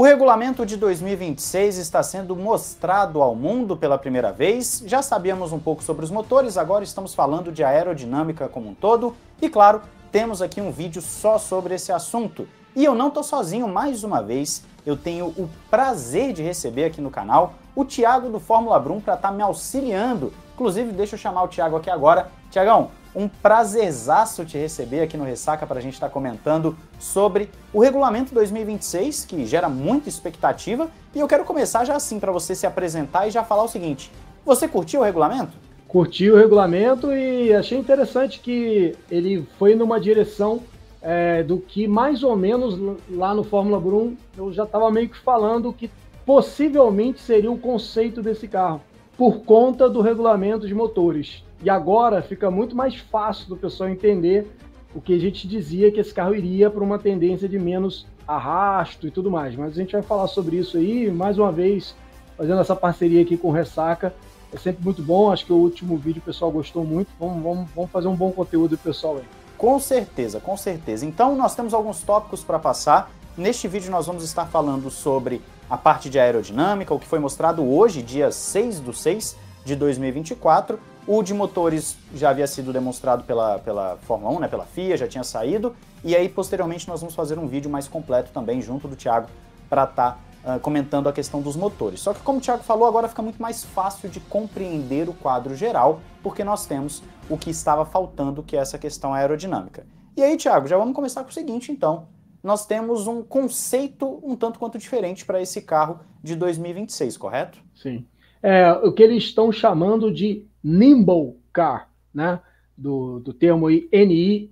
O regulamento de 2026 está sendo mostrado ao mundo pela primeira vez. Já sabíamos um pouco sobre os motores, agora estamos falando de aerodinâmica como um todo. E claro, temos aqui um vídeo só sobre esse assunto. E eu não estou sozinho mais uma vez. Eu tenho o prazer de receber aqui no canal o Thiago do Fórmula Brum para estar tá me auxiliando. Inclusive, deixa eu chamar o Thiago aqui agora. Tiagão, um prazerzaço te receber aqui no Ressaca para a gente estar tá comentando sobre o regulamento 2026, que gera muita expectativa. E eu quero começar já assim para você se apresentar e já falar o seguinte: você curtiu o regulamento? Curti o regulamento e achei interessante que ele foi numa direção é, do que mais ou menos lá no Fórmula 1 eu já estava meio que falando que possivelmente seria o conceito desse carro, por conta do regulamento de motores. E agora fica muito mais fácil do pessoal entender o que a gente dizia que esse carro iria para uma tendência de menos arrasto e tudo mais. Mas a gente vai falar sobre isso aí, mais uma vez, fazendo essa parceria aqui com o Ressaca. É sempre muito bom, acho que o último vídeo o pessoal gostou muito. Vamos, vamos, vamos fazer um bom conteúdo do pessoal aí. Com certeza, com certeza. Então, nós temos alguns tópicos para passar. Neste vídeo, nós vamos estar falando sobre a parte de aerodinâmica, o que foi mostrado hoje, dia 6 do 6 de 2024 o de motores já havia sido demonstrado pela, pela Fórmula 1, né, pela FIA, já tinha saído. E aí, posteriormente, nós vamos fazer um vídeo mais completo também, junto do Thiago, para estar tá, uh, comentando a questão dos motores. Só que, como o Thiago falou, agora fica muito mais fácil de compreender o quadro geral, porque nós temos o que estava faltando, que é essa questão aerodinâmica. E aí, Thiago, já vamos começar com o seguinte, então. Nós temos um conceito um tanto quanto diferente para esse carro de 2026, correto? Sim. É, o que eles estão chamando de car, né? Do, do termo N-I-M-B-L-E,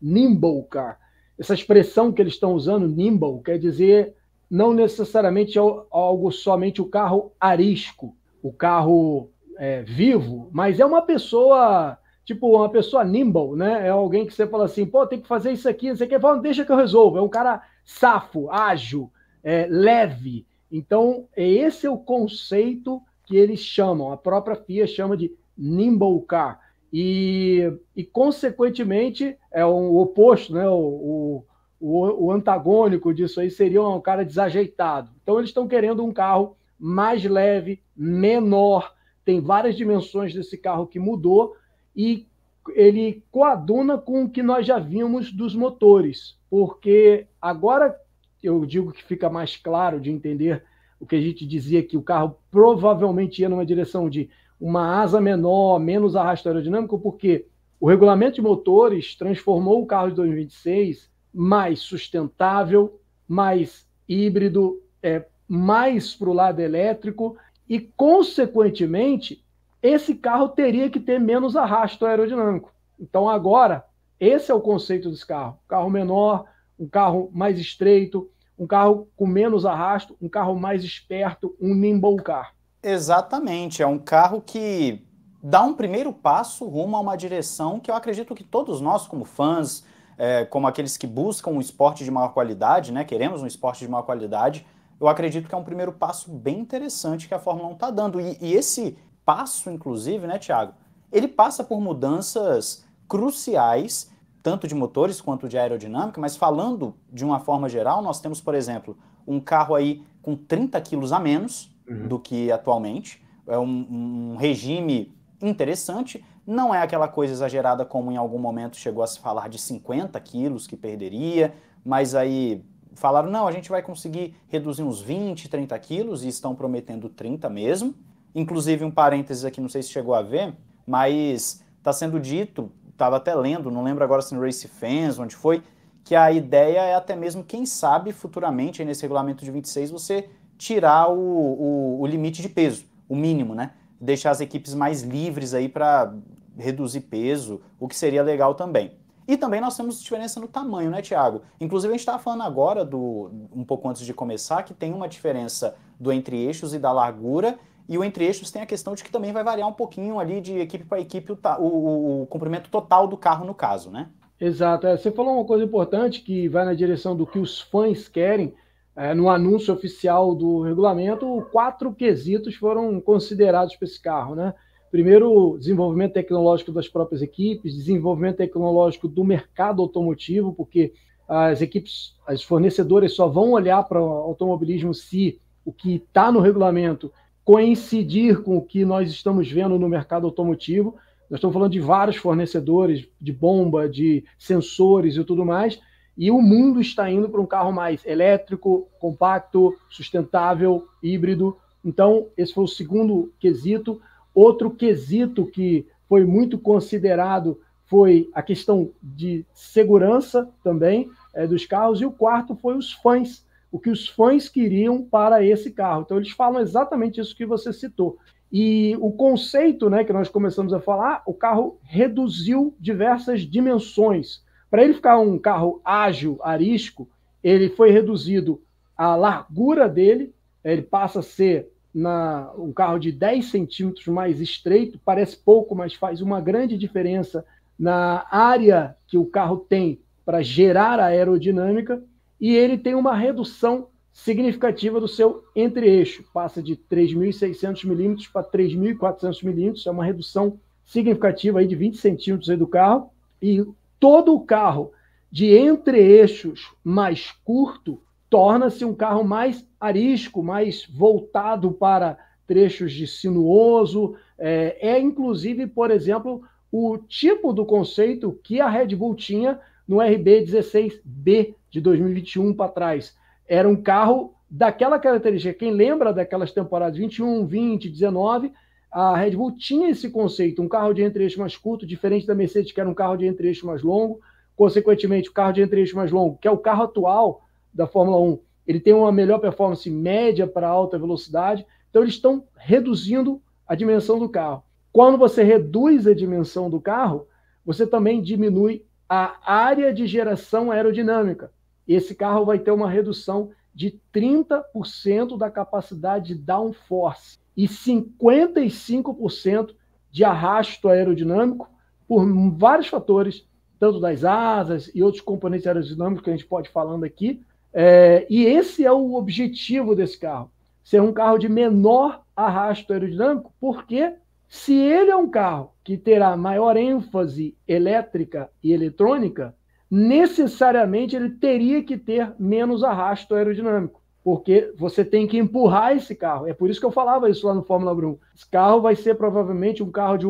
nimble car. Essa expressão que eles estão usando, nimble, quer dizer não necessariamente é algo somente o carro arisco, o carro é, vivo, mas é uma pessoa, tipo, uma pessoa nimble, né? É alguém que você fala assim, pô, tem que fazer isso aqui, você quer fala, deixa que eu resolvo. É um cara safo, ágil, é, leve. Então, é esse é o conceito que eles chamam, a própria FIA chama de nimble car. E, e consequentemente, é o oposto, né? O, o, o antagônico disso aí seria um cara desajeitado. Então, eles estão querendo um carro mais leve, menor, tem várias dimensões desse carro que mudou e ele coaduna com o que nós já vimos dos motores, porque agora eu digo que fica mais claro de entender o que a gente dizia que o carro provavelmente ia numa direção de uma asa menor, menos arrasto aerodinâmico, porque o regulamento de motores transformou o carro de 2026 mais sustentável, mais híbrido, é, mais para o lado elétrico e, consequentemente, esse carro teria que ter menos arrasto aerodinâmico. Então, agora, esse é o conceito desse carro: carro menor, um carro mais estreito, um carro com menos arrasto, um carro mais esperto, um nimble car. Exatamente, é um carro que dá um primeiro passo rumo a uma direção que eu acredito que todos nós, como fãs, é, como aqueles que buscam um esporte de maior qualidade, né, queremos um esporte de maior qualidade, eu acredito que é um primeiro passo bem interessante que a Fórmula 1 está dando. E, e esse passo, inclusive, né, Tiago, ele passa por mudanças cruciais tanto de motores quanto de aerodinâmica, mas falando de uma forma geral, nós temos, por exemplo, um carro aí com 30 quilos a menos uhum. do que atualmente, é um, um regime interessante, não é aquela coisa exagerada como em algum momento chegou a se falar de 50 quilos que perderia, mas aí falaram, não, a gente vai conseguir reduzir uns 20, 30 quilos, e estão prometendo 30 mesmo. Inclusive, um parênteses aqui, não sei se chegou a ver, mas está sendo dito estava até lendo, não lembro agora se no Race Fans, onde foi, que a ideia é até mesmo, quem sabe, futuramente, nesse regulamento de 26, você tirar o, o, o limite de peso, o mínimo, né? Deixar as equipes mais livres aí para reduzir peso, o que seria legal também. E também nós temos diferença no tamanho, né, Tiago? Inclusive, a gente estava falando agora, do um pouco antes de começar, que tem uma diferença do entre-eixos e da largura, e o entre eixos tem a questão de que também vai variar um pouquinho ali de equipe para equipe o, o, o, comprimento total do carro no caso, né? Exato. É, você falou uma coisa importante que vai na direção do que os fãs querem. É, no anúncio oficial do regulamento, quatro quesitos foram considerados para esse carro, né? Primeiro, desenvolvimento tecnológico das próprias equipes, desenvolvimento tecnológico do mercado automotivo, porque as equipes, as fornecedoras só vão olhar para o automobilismo se o que está no regulamento coincidir com o que nós estamos vendo no mercado automotivo. Nós estamos falando de vários fornecedores de bomba, de sensores e tudo mais, e o mundo está indo para um carro mais elétrico, compacto, sustentável, híbrido. Então, esse foi o segundo quesito. Outro quesito que foi muito considerado foi a questão de segurança também é, dos carros, e o quarto foi os fãs o que os fãs queriam para esse carro. Então eles falam exatamente isso que você citou. E o conceito, né, que nós começamos a falar, o carro reduziu diversas dimensões. Para ele ficar um carro ágil, arisco, ele foi reduzido a largura dele, ele passa a ser na, um carro de 10 centímetros mais estreito, parece pouco, mas faz uma grande diferença na área que o carro tem para gerar a aerodinâmica e ele tem uma redução significativa do seu entre-eixo, passa de 3.600 milímetros para 3.400 milímetros, é uma redução significativa aí de 20 centímetros do carro, e todo o carro de entre-eixos mais curto torna-se um carro mais arisco, mais voltado para trechos de sinuoso, é, é inclusive, por exemplo, o tipo do conceito que a Red Bull tinha no RB16B de 2021 para trás, era um carro daquela característica. Quem lembra daquelas temporadas 21, 20, 19, a Red Bull tinha esse conceito, um carro de entre-eixo mais curto, diferente da Mercedes, que era um carro de entre-eixo mais longo. Consequentemente, o carro de entre-eixo mais longo, que é o carro atual da Fórmula 1, ele tem uma melhor performance média para alta velocidade. Então, eles estão reduzindo a dimensão do carro. Quando você reduz a dimensão do carro, você também diminui a área de geração aerodinâmica esse carro vai ter uma redução de 30% da capacidade de downforce e 55% de arrasto aerodinâmico por vários fatores, tanto das asas e outros componentes aerodinâmicos que a gente pode falando aqui. É, e esse é o objetivo desse carro, ser um carro de menor arrasto aerodinâmico, porque se ele é um carro que terá maior ênfase elétrica e eletrônica, necessariamente ele teria que ter menos arrasto aerodinâmico, porque você tem que empurrar esse carro. É por isso que eu falava isso lá no Fórmula 1. Esse carro vai ser provavelmente um carro de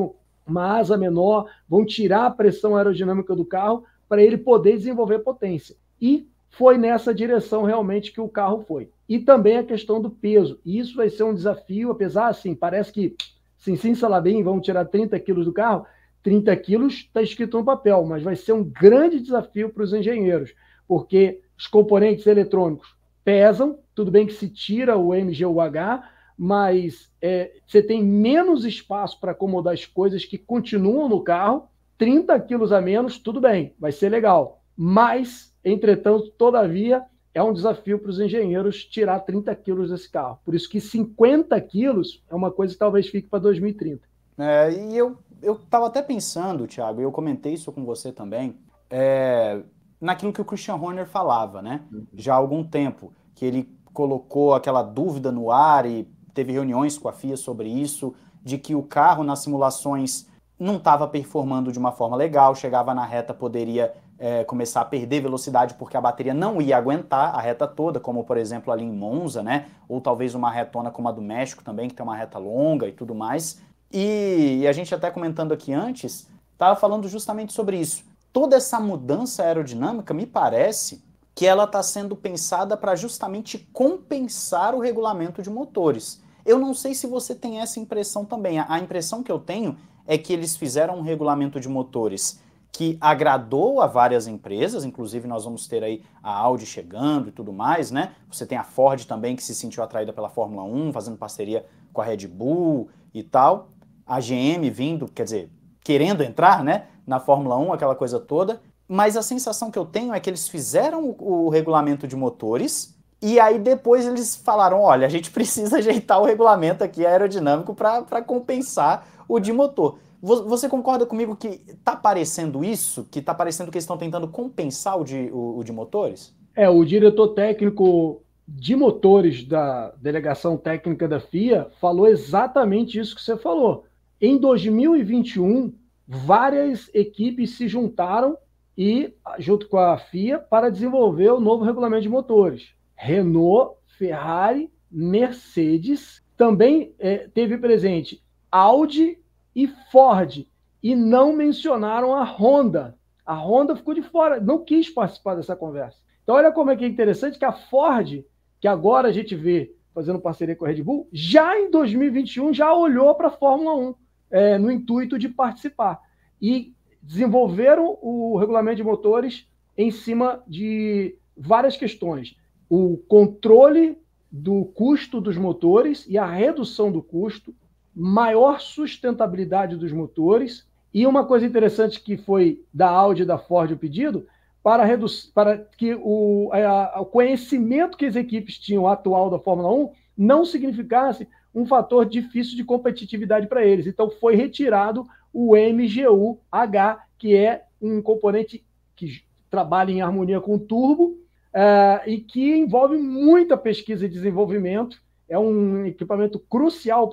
uma asa menor, vão tirar a pressão aerodinâmica do carro para ele poder desenvolver potência. E foi nessa direção realmente que o carro foi. E também a questão do peso. Isso vai ser um desafio, apesar assim, parece que sim, sim, Salabim, vão tirar 30 quilos do carro, 30 quilos está escrito no papel, mas vai ser um grande desafio para os engenheiros, porque os componentes eletrônicos pesam, tudo bem que se tira o MGUH, mas é, você tem menos espaço para acomodar as coisas que continuam no carro, 30 quilos a menos, tudo bem, vai ser legal. Mas, entretanto, todavia, é um desafio para os engenheiros tirar 30 quilos desse carro. Por isso que 50 quilos é uma coisa que talvez fique para 2030. É, e eu eu estava até pensando, Thiago, e eu comentei isso com você também, é, naquilo que o Christian Horner falava, né? Uhum. Já há algum tempo, que ele colocou aquela dúvida no ar e teve reuniões com a FIA sobre isso, de que o carro nas simulações não estava performando de uma forma legal, chegava na reta, poderia é, começar a perder velocidade porque a bateria não ia aguentar a reta toda, como por exemplo ali em Monza, né? Ou talvez uma retona como a do México também, que tem uma reta longa e tudo mais. E, e a gente até comentando aqui antes, estava falando justamente sobre isso. Toda essa mudança aerodinâmica, me parece, que ela está sendo pensada para justamente compensar o regulamento de motores. Eu não sei se você tem essa impressão também. A, impressão que eu tenho é que eles fizeram um regulamento de motores que agradou a várias empresas, inclusive nós vamos ter aí a Audi chegando e tudo mais, né? Você tem a Ford também que se sentiu atraída pela Fórmula 1, fazendo parceria com a Red Bull e tal a GM vindo, quer dizer, querendo entrar né, na Fórmula 1, aquela coisa toda. Mas a sensação que eu tenho é que eles fizeram o, o regulamento de motores e aí depois eles falaram: olha, a gente precisa ajeitar o regulamento aqui aerodinâmico para compensar o de motor. Você concorda comigo que está parecendo isso? Que está parecendo que eles estão tentando compensar o de, o, o de motores? É, o diretor técnico de motores da delegação técnica da FIA falou exatamente isso que você falou. Em 2021, várias equipes se juntaram e junto com a FIA para desenvolver o novo regulamento de motores. Renault, Ferrari, Mercedes, também é, teve presente Audi e Ford e não mencionaram a Honda. A Honda ficou de fora, não quis participar dessa conversa. Então olha como é que é interessante que a Ford, que agora a gente vê fazendo parceria com a Red Bull, já em 2021 já olhou para a Fórmula 1 é, no intuito de participar. E desenvolveram o regulamento de motores em cima de várias questões. O controle do custo dos motores e a redução do custo, maior sustentabilidade dos motores. E uma coisa interessante que foi da Audi e da Ford o pedido, para, reduz, para que o, a, o conhecimento que as equipes tinham atual da Fórmula 1 não significasse um fator difícil de competitividade para eles. Então foi retirado o MGU-H, que é um componente que trabalha em harmonia com o turbo uh, e que envolve muita pesquisa e desenvolvimento. É um equipamento crucial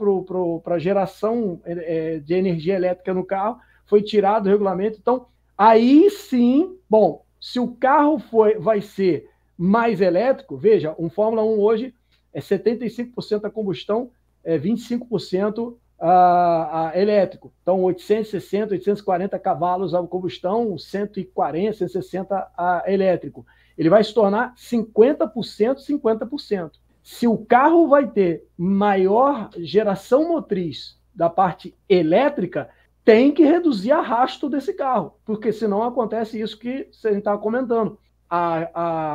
para a geração é, de energia elétrica no carro. Foi tirado do regulamento. Então, aí sim, bom, se o carro foi, vai ser mais elétrico, veja, um Fórmula 1 hoje é 75% a combustão é, 25% a, a elétrico. Então, 860, 840 cavalos a combustão, 140, 160 a elétrico. Ele vai se tornar 50%, 50%. Se o carro vai ter maior geração motriz da parte elétrica, tem que reduzir arrasto desse carro, porque senão acontece isso que você está comentando, a,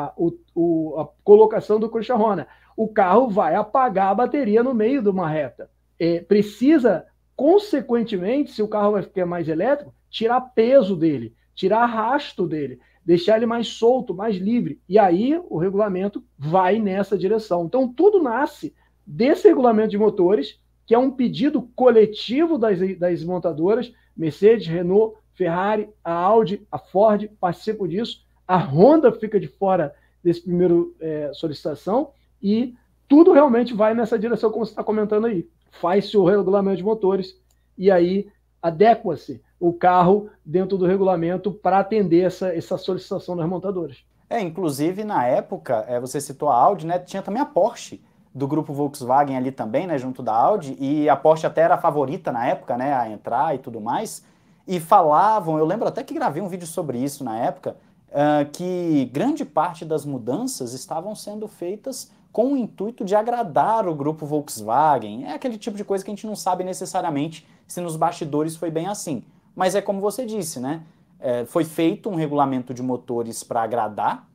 a, o, o, a colocação do Christian Horner o carro vai apagar a bateria no meio de uma reta. É, precisa, consequentemente, se o carro vai ficar mais elétrico, tirar peso dele, tirar arrasto dele, deixar ele mais solto, mais livre. E aí o regulamento vai nessa direção. Então tudo nasce desse regulamento de motores, que é um pedido coletivo das, das montadoras, Mercedes, Renault, Ferrari, a Audi, a Ford participam disso, a Honda fica de fora desse primeiro é, solicitação, e tudo realmente vai nessa direção, como você está comentando aí. Faz-se o regulamento de motores e aí adequa-se o carro dentro do regulamento para atender essa, essa solicitação das montadoras. É, inclusive na época, é, você citou a Audi, né? Tinha também a Porsche do grupo Volkswagen ali também, né? Junto da Audi, e a Porsche até era a favorita na época, né? A entrar e tudo mais. E falavam, eu lembro até que gravei um vídeo sobre isso na época, uh, que grande parte das mudanças estavam sendo feitas com o intuito de agradar o grupo Volkswagen. É aquele tipo de coisa que a gente não sabe necessariamente se nos bastidores foi bem assim. Mas é como você disse, né? É, foi feito um regulamento de motores para agradar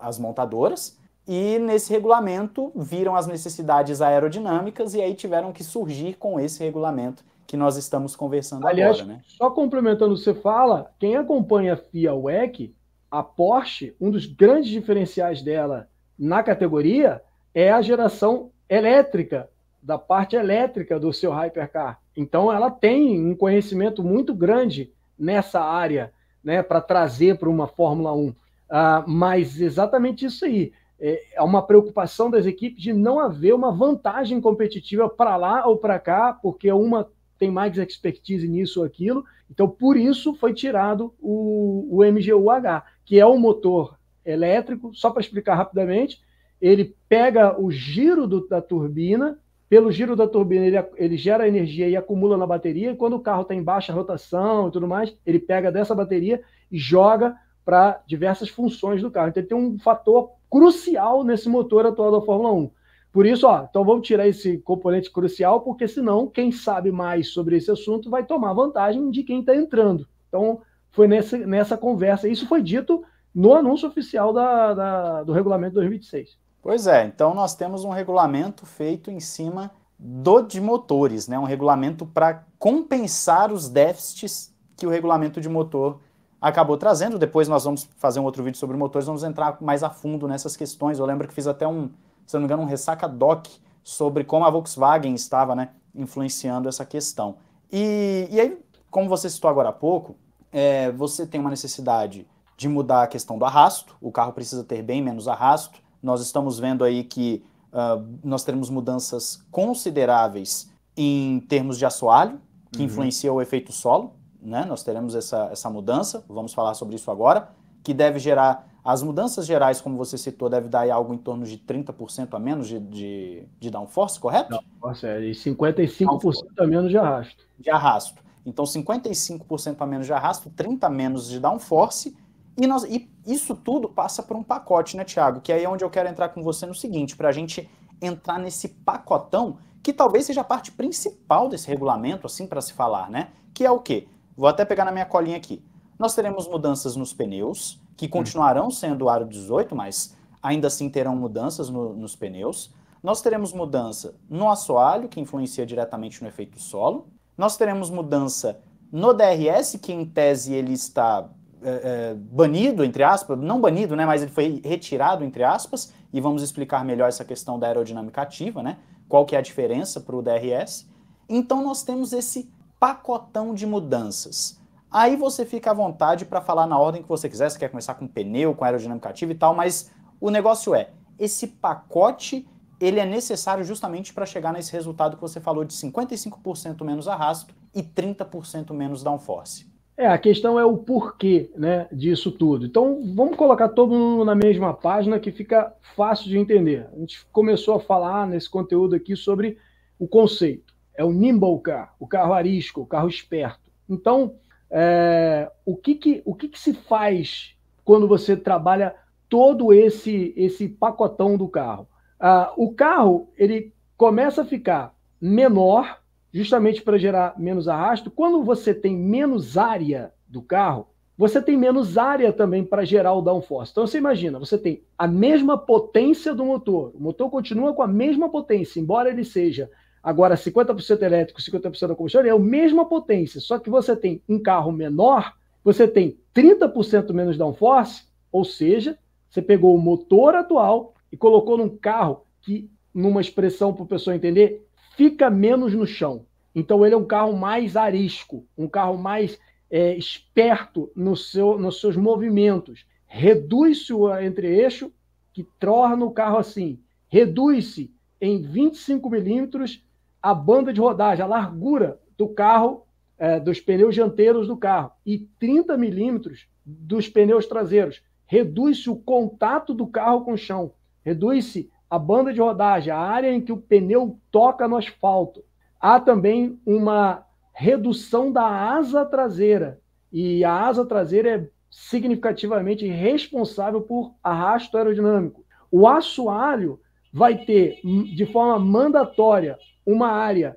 as montadoras, e nesse regulamento viram as necessidades aerodinâmicas e aí tiveram que surgir com esse regulamento que nós estamos conversando Aliás, agora. Né? Só complementando o que você fala, quem acompanha a FIA WEC, a Porsche, um dos grandes diferenciais dela na categoria é a geração elétrica, da parte elétrica do seu hypercar. Então, ela tem um conhecimento muito grande nessa área, né, para trazer para uma Fórmula 1. Ah, mas exatamente isso aí. É, é uma preocupação das equipes de não haver uma vantagem competitiva para lá ou para cá, porque uma tem mais expertise nisso ou aquilo. Então, por isso foi tirado o, o MGUH, que é o um motor elétrico, só para explicar rapidamente, ele pega o giro do, da turbina, pelo giro da turbina ele, ele gera energia e acumula na bateria, e quando o carro está em baixa rotação e tudo mais, ele pega dessa bateria e joga para diversas funções do carro. Então ele tem um fator crucial nesse motor atual da Fórmula 1. Por isso, ó, então vamos tirar esse componente crucial, porque senão quem sabe mais sobre esse assunto vai tomar vantagem de quem está entrando. Então, foi nessa, nessa conversa. Isso foi dito no anúncio oficial da, da do regulamento 2026. Pois é, então nós temos um regulamento feito em cima do de motores, né? um regulamento para compensar os déficits que o regulamento de motor acabou trazendo. Depois nós vamos fazer um outro vídeo sobre motores, vamos entrar mais a fundo nessas questões. Eu lembro que fiz até um, se não me engano, um ressaca doc sobre como a Volkswagen estava né, influenciando essa questão. E, e aí, como você citou agora há pouco, é, você tem uma necessidade de mudar a questão do arrasto, o carro precisa ter bem menos arrasto, nós estamos vendo aí que uh, nós teremos mudanças consideráveis em termos de assoalho, que uhum. influencia o efeito solo, né? Nós teremos essa, essa mudança, vamos falar sobre isso agora, que deve gerar, as mudanças gerais, como você citou, deve dar algo em torno de 30% a menos de, de, de downforce, correto? Downforce, é, e 55% downforce. a menos de arrasto. De arrasto. Então, 55% a menos de arrasto, 30% a menos de downforce, e, nós, e isso tudo passa por um pacote, né, Tiago? Que aí é onde eu quero entrar com você no seguinte, para a gente entrar nesse pacotão que talvez seja a parte principal desse regulamento, assim para se falar, né? Que é o quê? Vou até pegar na minha colinha aqui. Nós teremos mudanças nos pneus, que hum. continuarão sendo aro 18, mas ainda assim terão mudanças no, nos pneus. Nós teremos mudança no assoalho, que influencia diretamente no efeito solo. Nós teremos mudança no DRS, que em tese ele está é, é, banido, entre aspas, não banido, né, mas ele foi retirado, entre aspas, e vamos explicar melhor essa questão da aerodinâmica ativa, né, qual que é a diferença para o DRS. Então nós temos esse pacotão de mudanças. Aí você fica à vontade para falar na ordem que você quiser, se quer começar com pneu, com aerodinâmica ativa e tal, mas o negócio é, esse pacote ele é necessário justamente para chegar nesse resultado que você falou de 55% menos arrasto e 30% menos downforce. É, a questão é o porquê né, disso tudo. Então, vamos colocar todo mundo na mesma página que fica fácil de entender. A gente começou a falar nesse conteúdo aqui sobre o conceito. É o nimble car, o carro arisco, o carro esperto. Então, é, o, que, que, o que, que se faz quando você trabalha todo esse, esse pacotão do carro? Ah, o carro ele começa a ficar menor justamente para gerar menos arrasto, quando você tem menos área do carro, você tem menos área também para gerar o downforce. Então você imagina, você tem a mesma potência do motor. O motor continua com a mesma potência, embora ele seja agora 50% elétrico, 50% da combustão, ele é a mesma potência, só que você tem um carro menor, você tem 30% menos downforce, ou seja, você pegou o motor atual e colocou num carro que, numa expressão para o pessoal entender, fica menos no chão. Então ele é um carro mais arisco, um carro mais é, esperto no seu, nos seus movimentos. Reduz-se o entre-eixo, que torna o carro assim. Reduz-se em 25 milímetros a banda de rodagem, a largura do carro, é, dos pneus dianteiros do carro, e 30 milímetros dos pneus traseiros. Reduz-se o contato do carro com o chão. Reduz-se a banda de rodagem, a área em que o pneu toca no asfalto. Há também uma redução da asa traseira, e a asa traseira é significativamente responsável por arrasto aerodinâmico. O assoalho vai ter, hum, de forma mandatória, uma área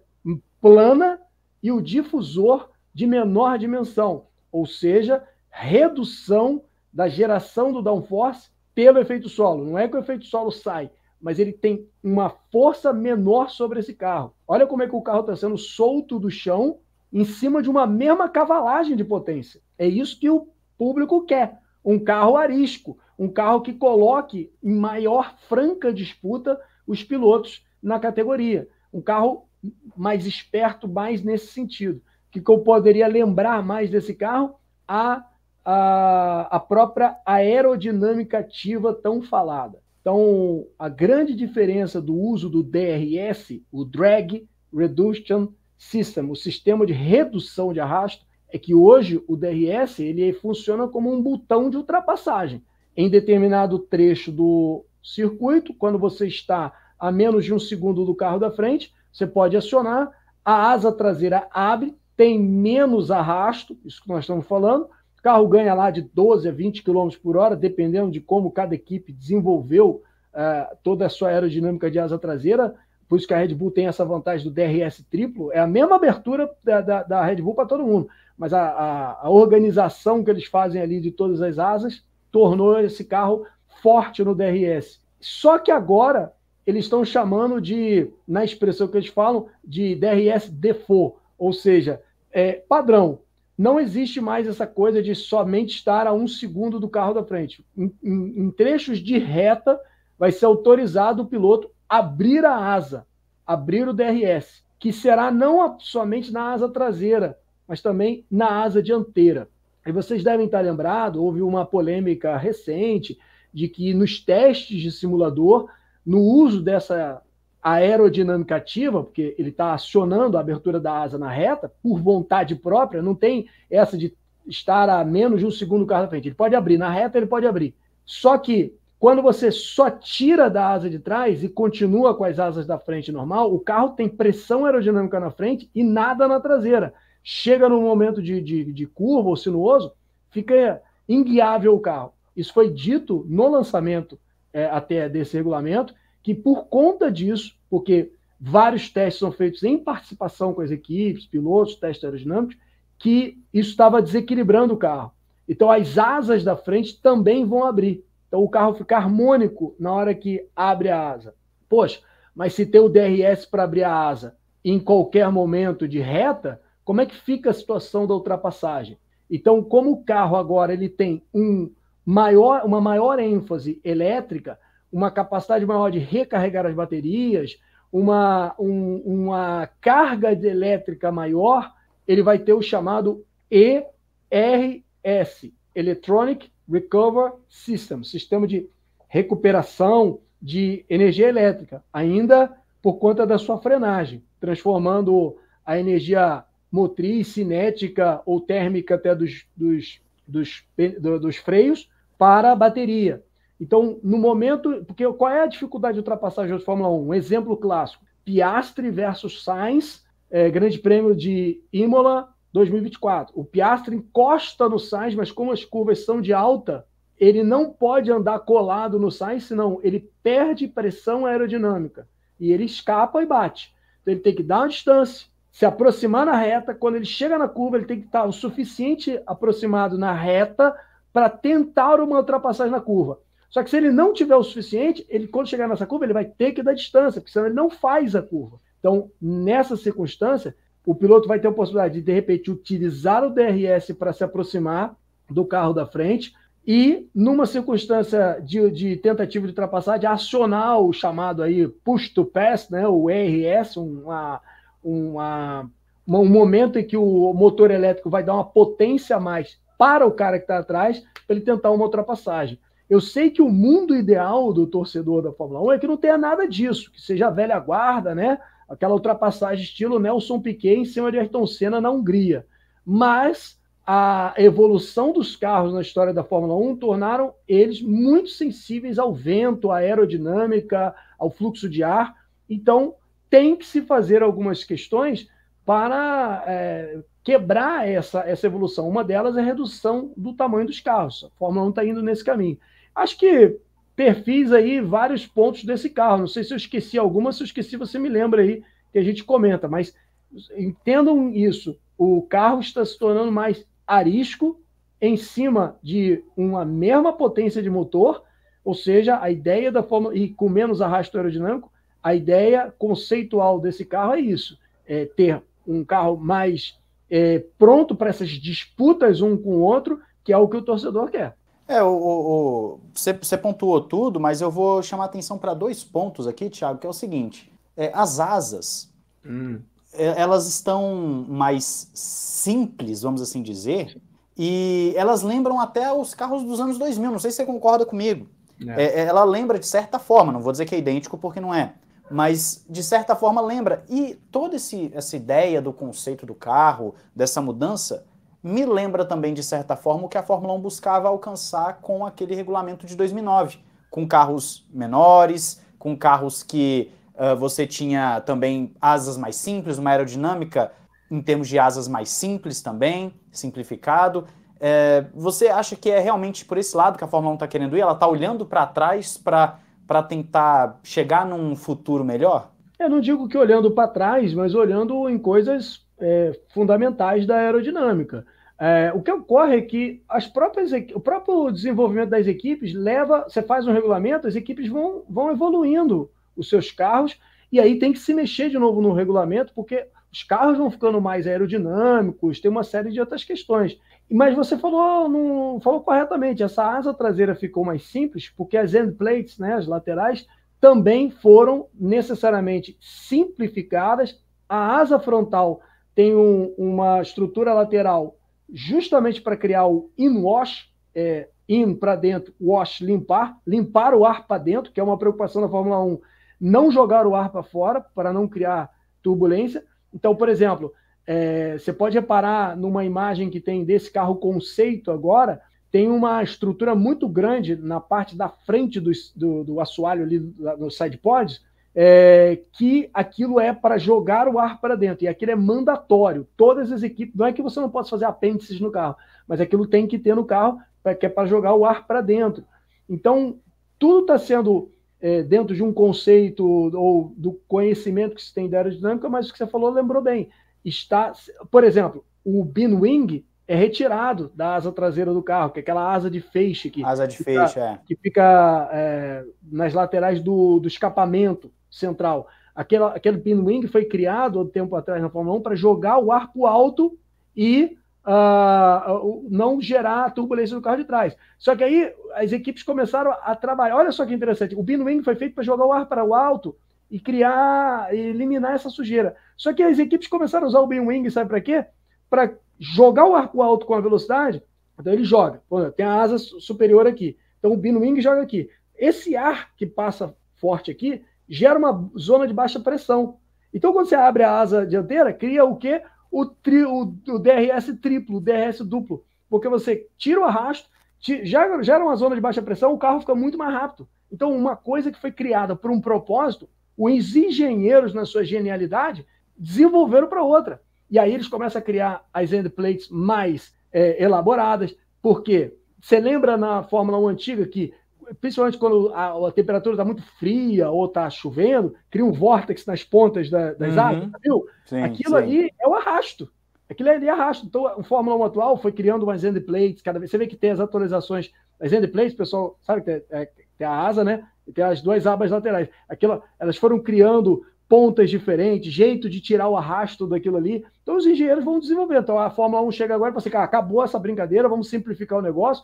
plana e o difusor de menor dimensão, ou seja, redução da geração do downforce pelo efeito solo. Não é que o efeito solo sai, mas ele tem uma força menor sobre esse carro. Olha como é que o carro está sendo solto do chão em cima de uma mesma cavalagem de potência. É isso que o público quer. Um carro arisco, um carro que coloque em maior franca disputa os pilotos na categoria. Um carro mais esperto, mais nesse sentido. O que, eu poderia lembrar mais desse carro? A, a, a própria aerodinâmica ativa tão falada. Então, a grande diferença do uso do DRS, o Drag Reduction System, o sistema de redução de arrasto, é que hoje o DRS ele funciona como um botão de ultrapassagem. Em determinado trecho do circuito, quando você está a menos de um segundo do carro da frente, você pode acionar, a asa traseira abre, tem menos arrasto, isso que nós estamos falando, o carro ganha lá de 12 a 20 km por hora, dependendo de como cada equipe desenvolveu uh, toda a sua aerodinâmica de asa traseira. Por isso que a Red Bull tem essa vantagem do DRS triplo. É a mesma abertura da, da, da Red Bull para todo mundo. Mas a, a, a organização que eles fazem ali de todas as asas tornou esse carro forte no DRS. Só que agora eles estão chamando de, na expressão que eles falam, de DRS default, ou seja, é, padrão não existe mais essa coisa de somente estar a um segundo do carro da frente. Em, em, em, trechos de reta, vai ser autorizado o piloto abrir a asa, abrir o DRS, que será não somente na asa traseira, mas também na asa dianteira. E vocês devem estar lembrados, houve uma polêmica recente de que nos testes de simulador, no uso dessa aerodinâmica ativa, porque ele está acionando a abertura da asa na reta, por vontade própria, não tem essa de estar a menos de um segundo carro na frente. Ele pode abrir, na reta ele pode abrir. Só que quando você só tira da asa de trás e continua com as asas da frente normal, o carro tem pressão aerodinâmica na frente e nada na traseira. Chega num momento de, de, de curva ou sinuoso, fica inguiável o carro. Isso foi dito no lançamento é, até desse regulamento que por conta disso, porque vários testes são feitos em participação com as equipes, pilotos, testes aerodinâmicos, que isso estava desequilibrando o carro. Então as asas da frente também vão abrir. Então o carro fica harmônico na hora que abre a asa. Poxa, mas se tem o DRS para abrir a asa em qualquer momento de reta, como é que fica a situação da ultrapassagem? Então, como o carro agora ele tem um maior, uma maior ênfase elétrica, uma capacidade maior de recarregar as baterias, uma, um, uma carga elétrica maior, ele vai ter o chamado ERS, Electronic Recover System, sistema de recuperação de energia elétrica, ainda por conta da sua frenagem, transformando a energia motriz, cinética ou térmica até dos, dos, dos, dos freios para a bateria. Então, no momento, porque qual é a dificuldade de ultrapassagem de Fórmula 1? Um exemplo clássico: Piastre versus Sainz, é, Grande Prêmio de Imola 2024. O Piastre encosta no Sainz, mas como as curvas são de alta, ele não pode andar colado no Sainz, senão ele perde pressão aerodinâmica e ele escapa e bate. Então, ele tem que dar uma distância, se aproximar na reta. Quando ele chega na curva, ele tem que estar o suficiente aproximado na reta para tentar uma ultrapassagem na curva. Só que se ele não tiver o suficiente, ele quando chegar nessa curva, ele vai ter que dar distância, porque senão ele não faz a curva. Então, nessa circunstância, o piloto vai ter a possibilidade de, de repente, utilizar o DRS para se aproximar do carro da frente e, numa circunstância de, de tentativa de ultrapassagem, acionar o chamado aí push to pass, né, o ERS, uma, uma, um momento em que o motor elétrico vai dar uma potência a mais para o cara que está atrás, para ele tentar uma ultrapassagem. Eu sei que o mundo ideal do torcedor da Fórmula 1 é que não tenha nada disso, que seja a velha guarda, né? Aquela ultrapassagem estilo Nelson Piquet em cima de Ayrton Senna na Hungria. Mas a evolução dos carros na história da Fórmula 1 tornaram eles muito sensíveis ao vento, à aerodinâmica, ao fluxo de ar. Então, tem que se fazer algumas questões para é, quebrar essa, essa evolução. Uma delas é a redução do tamanho dos carros. A Fórmula 1 está indo nesse caminho. Acho que perfis aí, vários pontos desse carro. Não sei se eu esqueci alguma, se eu esqueci, você me lembra aí que a gente comenta, mas entendam isso. O carro está se tornando mais arisco em cima de uma mesma potência de motor, ou seja, a ideia da forma e com menos arrasto aerodinâmico, a ideia conceitual desse carro é isso: é ter um carro mais é, pronto para essas disputas um com o outro, que é o que o torcedor quer. É, o, você pontuou tudo, mas eu vou chamar atenção para dois pontos aqui, Thiago, que é o seguinte: é, as asas, hum. É, elas estão mais simples, vamos assim dizer, e elas lembram até os carros dos anos 2000. Não sei se você concorda comigo. É. é. É, ela lembra de certa forma, não vou dizer que é idêntico porque não é, mas de certa forma lembra. E toda esse, essa ideia do conceito do carro, dessa mudança, me lembra também, de certa forma, o que a Fórmula 1 buscava alcançar com aquele regulamento de 2009, com carros menores, com carros que uh, você tinha também asas mais simples, uma aerodinâmica em termos de asas mais simples também, simplificado. É, você acha que é realmente por esse lado que a Fórmula 1 está querendo ir? Ela está olhando para trás para tentar chegar num futuro melhor? Eu não digo que olhando para trás, mas olhando em coisas é, fundamentais da aerodinâmica. É, o que ocorre é que as próprias, o próprio desenvolvimento das equipes leva, você faz um regulamento, as equipes vão, vão evoluindo os seus carros, e aí tem que se mexer de novo no regulamento, porque os carros vão ficando mais aerodinâmicos, tem uma série de outras questões. Mas você falou, não, falou corretamente, essa asa traseira ficou mais simples, porque as end plates, né, as laterais, também foram necessariamente simplificadas. A asa frontal tem um, uma estrutura lateral justamente para criar o in-wash, é, in para dentro, wash, limpar, limpar o ar para dentro, que é uma preocupação da Fórmula 1, não jogar o ar para fora, para não criar turbulência. Então, por exemplo, é, você pode reparar numa imagem que tem desse carro conceito agora, tem uma estrutura muito grande na parte da frente do, do, do assoalho ali no side pods é, que aquilo é para jogar o ar para dentro, e aquilo é mandatório. Todas as equipes, não é que você não possa fazer apêndices no carro, mas aquilo tem que ter no carro, pra, que é para jogar o ar para dentro. Então, tudo está sendo é, dentro de um conceito ou do conhecimento que se tem da aerodinâmica, mas o que você falou lembrou bem. Está, por exemplo, o bin-wing é retirado da asa traseira do carro, que é aquela asa de feixe que asa de fica, feixe, é. que fica é, nas laterais do, do escapamento central. Aquela, aquele pinwing foi criado há um tempo atrás na Fórmula 1 para jogar o ar para alto e uh, não gerar a turbulência do carro de trás. Só que aí as equipes começaram a trabalhar. Olha só que interessante, o pinwing foi feito para jogar o ar para o alto e criar, eliminar essa sujeira. Só que as equipes começaram a usar o pinwing, sabe para quê? Para jogar o arco alto com a velocidade, então ele joga. Tem a asa superior aqui. Então o Binwing joga aqui. Esse ar que passa forte aqui, gera uma zona de baixa pressão. Então, quando você abre a asa dianteira, cria o quê? O, tri, o, o DRS triplo, o DRS duplo. Porque você tira o arrasto, tira, gera, uma zona de baixa pressão, o carro fica muito mais rápido. Então, uma coisa que foi criada por um propósito, os engenheiros, na sua genialidade, desenvolveram para outra. E aí eles começam a criar as endplates mais é, elaboradas, porque você lembra na Fórmula 1 antiga que principalmente quando a, a temperatura está muito fria ou está chovendo, cria um vórtice nas pontas da, das uhum. asas, viu? Sim, Aquilo sim. ali é o arrasto. Aquilo ali é arrasto. Então, o Fórmula 1 atual foi criando umas endplates, cada vez. Você vê que tem as atualizações. As endplates, pessoal, sabe que tem, é, tem, a asa, né? E tem as duas abas laterais. Aquilo, elas foram criando pontas diferentes, jeito de tirar o arrasto daquilo ali. Então os engenheiros vão desenvolvendo. Então a Fórmula 1 chega agora e fala assim, acabou essa brincadeira, vamos simplificar o negócio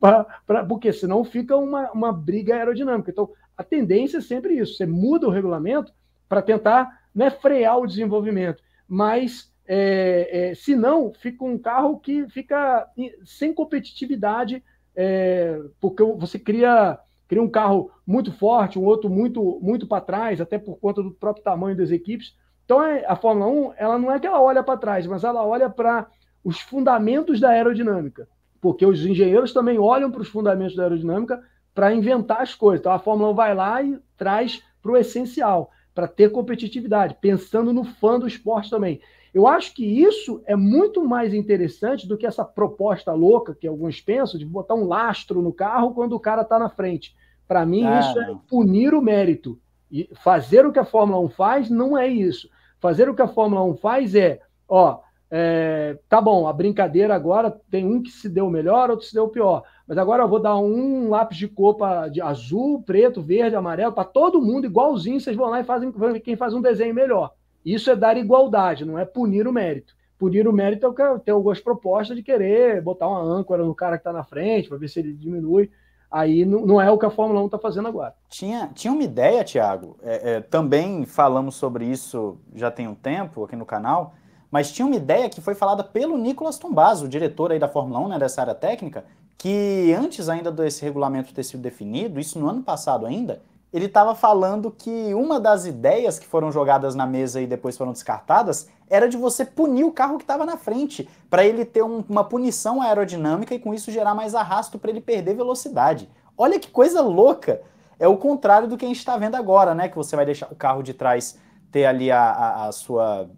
pra, pra, porque senão fica uma, uma briga aerodinâmica. Então, a tendência é sempre isso: você muda o regulamento para tentar né, frear o desenvolvimento, mas é, é, se não, fica um carro que fica sem competitividade, é, porque você cria, cria um carro muito forte, um outro muito, muito para trás, até por conta do próprio tamanho das equipes. Então, é, a Fórmula 1, ela não é que ela olha para trás, mas ela olha para os fundamentos da aerodinâmica porque os engenheiros também olham para os fundamentos da aerodinâmica para inventar as coisas. Então a Fórmula 1 vai lá e traz para o essencial, para ter competitividade, pensando no fã do esporte também. Eu acho que isso é muito mais interessante do que essa proposta louca que alguns pensam de botar um lastro no carro quando o cara está na frente. Para mim, ah, isso é punir o mérito. E fazer o que a Fórmula 1 faz não é isso. Fazer o que a Fórmula 1 faz é, ó, é, tá bom, a brincadeira agora tem um que se deu melhor, outro se deu pior. Mas agora eu vou dar um lápis de cor de azul, preto, verde, amarelo, para todo mundo igualzinho. Vocês vão lá e fazem quem faz um desenho melhor. Isso é dar igualdade, não é punir o mérito. Punir o mérito é o que tem algumas propostas de querer botar uma âncora no cara que está na frente para ver se ele diminui. Aí não, não é o que a Fórmula 1 está fazendo agora. Tinha, tinha uma ideia, Tiago. É, é, também falamos sobre isso já tem um tempo aqui no canal mas tinha uma ideia que foi falada pelo Nicolas Tombaz, o diretor aí da Fórmula 1, né, dessa área técnica, que antes ainda desse regulamento ter sido definido, isso no ano passado ainda, ele estava falando que uma das ideias que foram jogadas na mesa e depois foram descartadas era de você punir o carro que estava na frente, para ele ter um, uma punição aerodinâmica e com isso gerar mais arrasto para ele perder velocidade. Olha que coisa louca! É o contrário do que a gente está vendo agora, né? Que você vai deixar o carro de trás ter ali a, a, a sua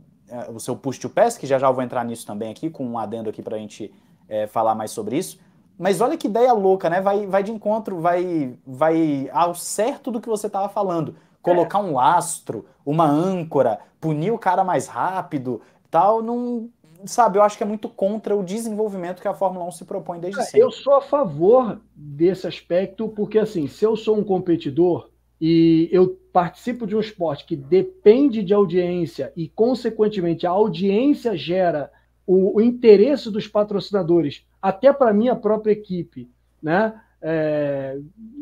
o seu push to pass, que já já eu vou entrar nisso também aqui, com um adendo aqui para a gente é, falar mais sobre isso. Mas olha que ideia louca, né? Vai, vai de encontro, vai, vai ao certo do que você estava falando. Colocar um lastro, uma âncora, punir o cara mais rápido, tal, não. Sabe, eu acho que é muito contra o desenvolvimento que a Fórmula 1 se propõe desde sempre. Eu sou a favor desse aspecto, porque assim, se eu sou um competidor e eu participo de um esporte que depende de audiência e, consequentemente, a audiência gera o, o interesse dos patrocinadores, até para minha própria equipe, né? É,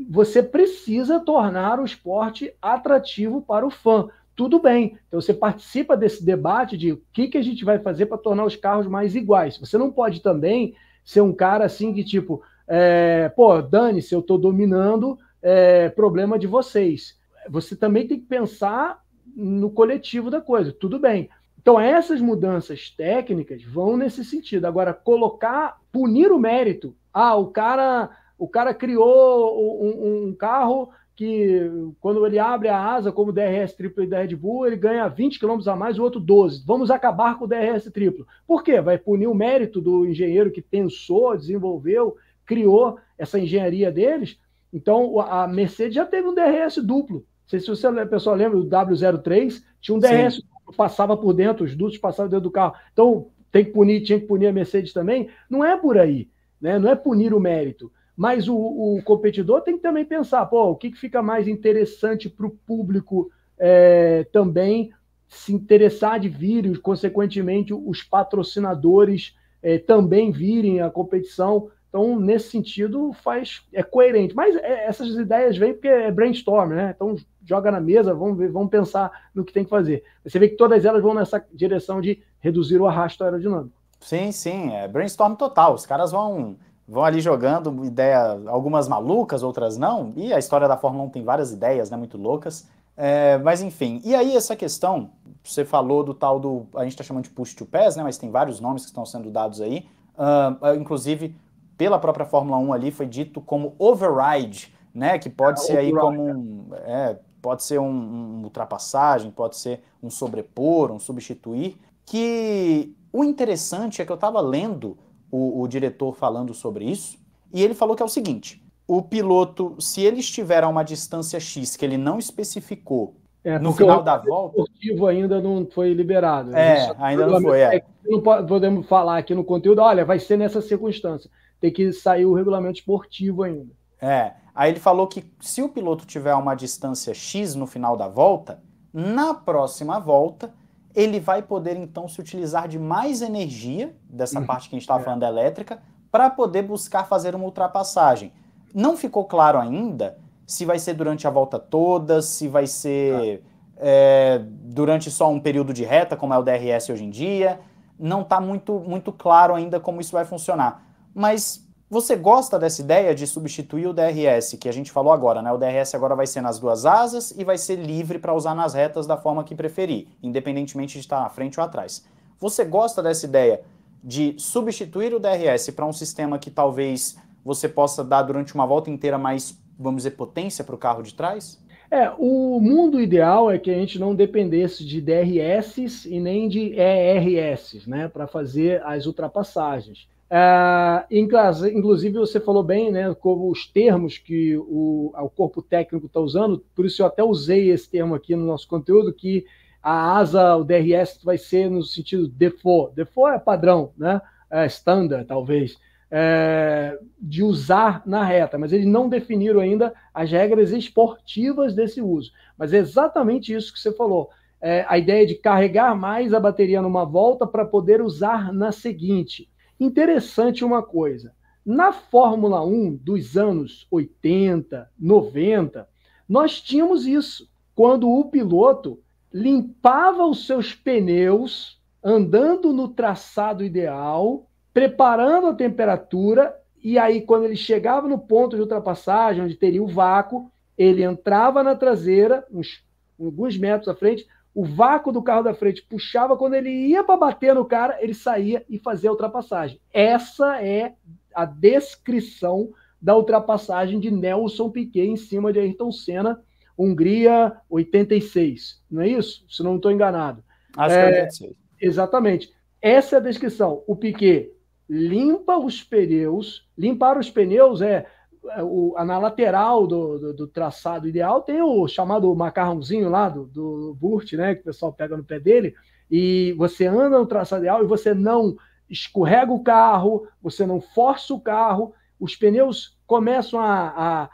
você precisa tornar o esporte atrativo para o fã. Tudo bem, então você participa desse debate de o que, que a gente vai fazer para tornar os carros mais iguais. Você não pode também ser um cara assim que, tipo, é, pô, dane-se, eu estou dominando, é, problema de vocês você também tem que pensar no coletivo da coisa, tudo bem. Então, essas mudanças técnicas vão nesse sentido. Agora, colocar, punir o mérito. Ah, o cara, o cara criou um, um carro que, quando ele abre a asa, como o DRS triplo da Red Bull, ele ganha 20 km a mais, o outro 12. Vamos acabar com o DRS triplo. Por quê? Vai punir o mérito do engenheiro que pensou, desenvolveu, criou essa engenharia deles. Então, a Mercedes já teve um DRS duplo sei se você, pessoal lembra, o W03 tinha um DRS, Sim. passava por dentro, os dutos passavam dentro do carro. Então, tem que punir, tinha que punir a Mercedes também. Não é por aí, né? não é punir o mérito. Mas o, o competidor tem que também pensar, pô, o que, que fica mais interessante para o público é, também se interessar de vir, e, consequentemente, os patrocinadores é, também virem a competição. Então, nesse sentido, faz é coerente. Mas é, essas ideias vêm porque é brainstorm, né? Então, joga na mesa, vamos, ver, vamos pensar no que tem que fazer. Você vê que todas elas vão nessa direção de reduzir o arrasto aerodinâmico. Sim, sim, é brainstorm total. Os caras vão vão ali jogando ideia, algumas malucas, outras não. E a história da Fórmula 1 tem várias ideias, né, muito loucas. É, mas enfim, e aí essa questão, você falou do tal do, a gente está chamando de push to pass, né, mas tem vários nomes que estão sendo dados aí. Uh, inclusive pela própria Fórmula 1 ali foi dito como override, né? Que pode é, ser aí como né? um, é, pode ser um, um ultrapassagem, pode ser um sobrepor, um substituir. Que o interessante é que eu estava lendo o, o diretor falando sobre isso e ele falou que é o seguinte: o piloto, se ele estiver a uma distância X que ele não especificou é, no final da volta. O esportivo ainda não foi liberado. É, ainda não foi. Né? É. Não podemos falar aqui no conteúdo, olha, vai ser nessa circunstância tem que sair o regulamento esportivo ainda. É. Aí ele falou que se o piloto tiver uma distância X no final da volta, na próxima volta ele vai poder então se utilizar de mais energia, dessa uhum. parte que a gente estava é. falando elétrica, para poder buscar fazer uma ultrapassagem. Não ficou claro ainda se vai ser durante a volta toda, se vai ser é. É, durante só um período de reta, como é o DRS hoje em dia. Não está muito, muito claro ainda como isso vai funcionar mas você gosta dessa ideia de substituir o DRS, que a gente falou agora, né? O DRS agora vai ser nas duas asas e vai ser livre para usar nas retas da forma que preferir, independentemente de estar na frente ou atrás. Você gosta dessa ideia de substituir o DRS para um sistema que talvez você possa dar durante uma volta inteira mais, vamos dizer, potência para o carro de trás? É, o mundo ideal é que a gente não dependesse de DRS e nem de ERS, né, para fazer as ultrapassagens. Ah, inclusive, você falou bem, né, como os termos que o, o corpo técnico está usando, por isso eu até usei esse termo aqui no nosso conteúdo, que a asa, o DRS, vai ser no sentido default. Default é padrão, né? É standard, talvez, é, de usar na reta, mas eles não definiram ainda as regras esportivas desse uso. Mas é exatamente isso que você falou. É, a ideia de carregar mais a bateria numa volta para poder usar na seguinte interessante uma coisa. Na Fórmula 1 dos anos 80, 90, nós tínhamos isso, quando o piloto limpava os seus pneus andando no traçado ideal, preparando a temperatura, e aí quando ele chegava no ponto de ultrapassagem, onde teria o vácuo, ele entrava na traseira, uns alguns metros à frente, o vácuo do carro da frente puxava, quando ele ia para bater no cara, ele saía e fazia a ultrapassagem. Essa é a descrição da ultrapassagem de Nelson Piquet em cima de Ayrton Senna, Hungria 86, não é isso? Se não estou enganado. Acho é, que é Exatamente. Essa é a descrição. O Piquet limpa os pneus, limpar os pneus é é, o, na lateral do, do, do, traçado ideal tem o chamado macarrãozinho lá do, do Burt, né? Que o pessoal pega no pé dele. E você anda no traçado ideal e você não escorrega o carro, você não força o carro, os pneus começam a, a,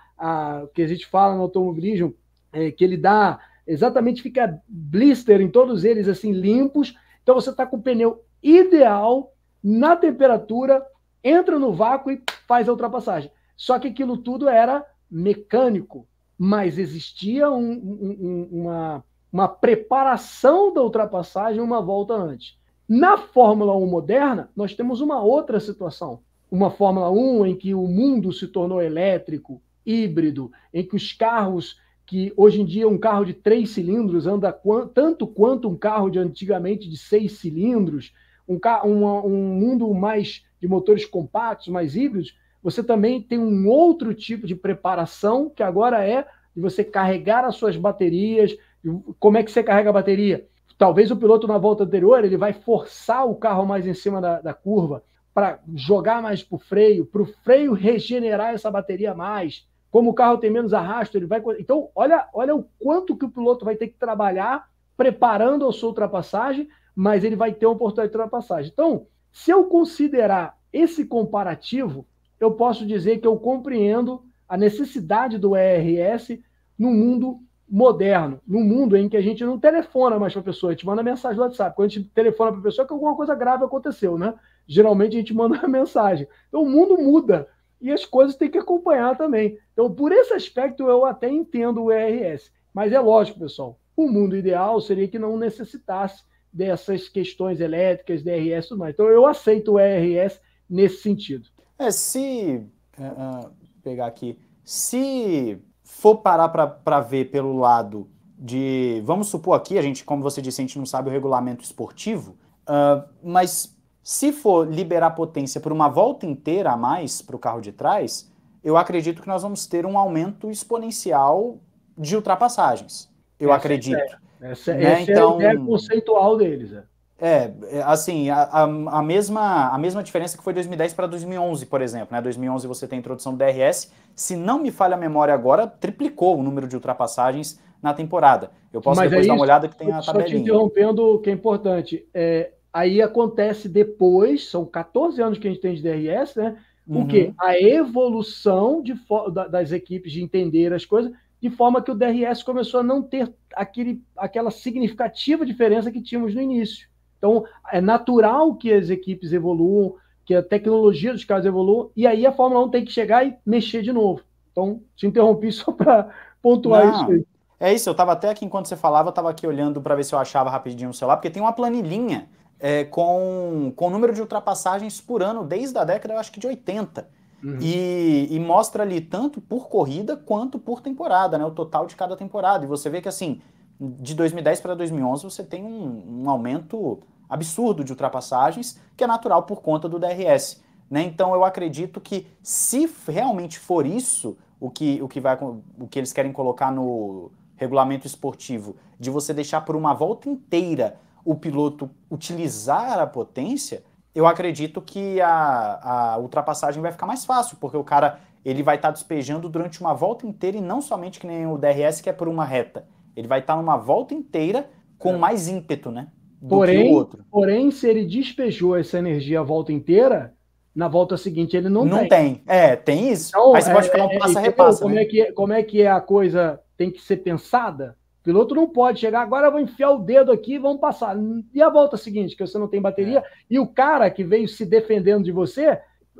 a que a gente fala no automobilismo, é, que ele dá exatamente fica blister em todos eles assim limpos. Então você está com o pneu ideal na temperatura, entra no vácuo e faz a ultrapassagem. Só que aquilo tudo era mecânico, mas existia um, um, uma, uma preparação da ultrapassagem uma volta antes. Na Fórmula 1 moderna, nós temos uma outra situação. Uma Fórmula 1 em que o mundo se tornou elétrico, híbrido, em que os carros, que hoje em dia um carro de três cilindros anda tanto quanto um carro de antigamente de seis cilindros, um, um, um mundo mais de motores compactos, mais híbridos, você também tem um outro tipo de preparação que agora é de você carregar as suas baterias. Como é que você carrega a bateria? Talvez o piloto na volta anterior ele vai forçar o carro mais em cima da, da curva para jogar mais para o freio, para o freio regenerar essa bateria mais. Como o carro tem menos arrasto, ele vai. Então, olha, olha o quanto que o piloto vai ter que trabalhar preparando a sua ultrapassagem, mas ele vai ter uma oportunidade de ultrapassagem. Então, se eu considerar esse comparativo, eu posso dizer que eu compreendo a necessidade do ERS no mundo moderno, no mundo em que a gente não telefona mais para a pessoa, a gente manda mensagem no WhatsApp. Quando a gente telefona para a pessoa, é que alguma coisa grave aconteceu, né? Geralmente a gente manda uma mensagem. Então o mundo muda e as coisas têm que acompanhar também. Então, por esse aspecto, eu até entendo o ERS. Mas é lógico, pessoal, o mundo ideal seria que não necessitasse dessas questões elétricas, DRS e tudo mais. Então, eu aceito o ERS nesse sentido. É, se. Uh, pegar aqui. Se for parar para ver pelo lado de. Vamos supor aqui, a gente, como você disse, a gente não sabe o regulamento esportivo, uh, mas se for liberar potência por uma volta inteira a mais para o carro de trás, eu acredito que nós vamos ter um aumento exponencial de ultrapassagens. Eu Essa é acredito. É. Essa, né? essa então, é a então conceitual deles. É. É, é, assim, a, a, a, mesma, a mesma diferença que foi 2010 para 2011, por exemplo. Né? 2011 você tem a introdução do DRS. Se não me falha a memória agora, triplicou o número de ultrapassagens na temporada. Eu posso Mas depois dar uma olhada que tem a tabelinha. Só te interrompendo, o que é importante. É, aí acontece depois, são 14 anos que a gente tem de DRS, né? Porque uhum. a evolução de, das equipes de entender as coisas de forma que o DRS começou a não ter aquele, aquela significativa diferença que tínhamos no início. Então, é natural que as equipes evoluam, que a tecnologia dos carros evolua, e aí a Fórmula 1 tem que chegar e mexer de novo. Então, te interrompi só para pontuar Não, isso aí. É isso, eu estava até aqui enquanto você falava, eu estava aqui olhando para ver se eu achava rapidinho o celular, porque tem uma planilhinha é, com, com o número de ultrapassagens por ano desde a década, eu acho que de 80. Uhum. E, e, mostra ali tanto por corrida quanto por temporada, né? O total de cada temporada. E você vê que, assim, de 2010 para 2011 você tem um, um aumento absurdo de ultrapassagens, que é natural por conta do DRS. Né? Então eu acredito que se realmente for isso o que, o que, vai, o que eles querem colocar no regulamento esportivo, de você deixar por uma volta inteira o piloto utilizar a potência, eu acredito que a, a ultrapassagem vai ficar mais fácil, porque o cara ele vai estar tá despejando durante uma volta inteira e não somente que nem o DRS que é por uma reta. Ele vai estar tá numa volta inteira com é. mais ímpeto, né? porém, outro. Porém, se ele despejou essa energia a volta inteira, na volta seguinte ele não, não tem. Não tem. É, tem isso. Então, você é, pode falar um é, passa-repassa. como, né? é que, como é que é a coisa tem que ser pensada? O piloto não pode chegar agora, vou enfiar o dedo aqui e vamos passar. E a volta seguinte, que você não tem bateria, é. e o cara que veio se defendendo de você,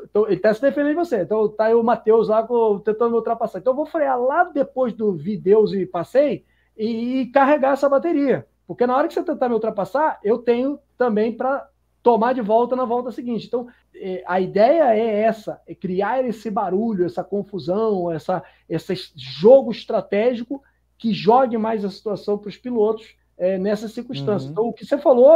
então, ele está se defendendo de você. Então tá o Matheus lá tentando tentando ultrapassar. Então eu vou frear lá depois do vi Deus e passei e, e carregar essa bateria. Porque na hora que você tentar me ultrapassar, eu tenho também para tomar de volta na volta seguinte. Então, é, a ideia é essa: é criar esse barulho, essa confusão, essa, esse jogo estratégico que jogue mais a situação para os pilotos é, nessa circunstância. Uhum. Então, o que você falou